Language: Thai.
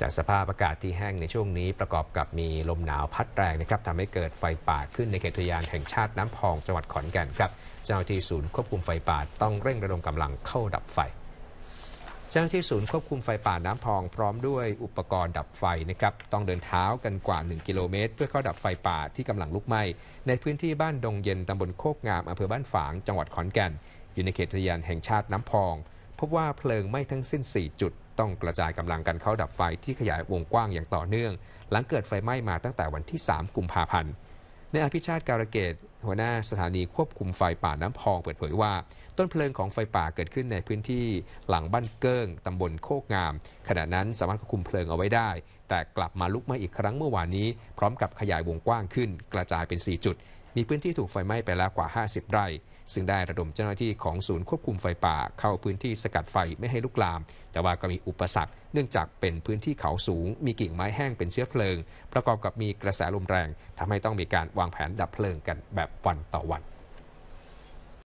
จากสภาพอากาศที่แห้งในช่วงนี้ประกอบกับมีลมหนาวพัดแรงนะครับทำให้เกิดไฟป่าขึ้นในเขตทุยานแห่งชาติน้ำพองจังหวัดขอนแก่นครับเจ้าที่ศูนย์ควบคุมไฟป่าต้องเร่งระดมกำลังเข้าดับไฟ เจ้าที่ศูนย์ควบคุมไฟป่าน้ำพองพร้อมด้วยอุปกรณ์ดับไฟนะครับต้องเดินเท้ากันกว่า 1 กิโลเมตรเพื่อเข้าดับไฟป่าที่กำลังลุกไหม้ในพื้นที่บ้านดงเย็นตำบลโคกงามอำเภอบ้านฝางจังหวัดขอนแก่นอยู่ในเขตทุยานแห่งชาติน้ำพอง พบว่าเพลิงไหม้ทั้งสิ้น4จุดต้องกระจายกำลังกันเข้าดับไฟที่ขยายวงกว้างอย่างต่อเนื่อง หลังเกิดไฟไหม้มาตั้งแต่วันที่ 3 กุมภาพันธ์ในอภิชาติการเกตหัวหน้าสถานีควบคุมไฟป่าน้ำพองเปิดเผยว่า ต้นเพลิงของไฟป่าเกิดขึ้นในพื้นที่หลังบ้านเกิ้งตำบลโคกงาม ขณะนั้นสามารถควบคุมเพลิงเอาไว้ได้ แต่กลับมาลุกไหม้อีกครั้งเมื่อวานนี้ พร้อมกับขยายวงกว้างขึ้น กระจายเป็น 4 จุดมีพื้นที่ถูกไฟไหม้ไปแล้วกว่า 50 ไร่ ซึ่งได้ระดมเจ้าหน้าที่ของศูนย์ควบคุมไฟป่า เข้าพื้นที่สกัดไฟไม่ให้ลุกลาม แต่ว่าก็มีอุปสรรคเนื่องจากเป็นพื้นที่เขาสูงมีกิ่งไม้แห้งเป็นเชื้อเพลิง ประกอบกับมีกระแสลมแรง ทำให้ต้องมีการวางแผนดับเพลิงกันแบบวันต่อวัน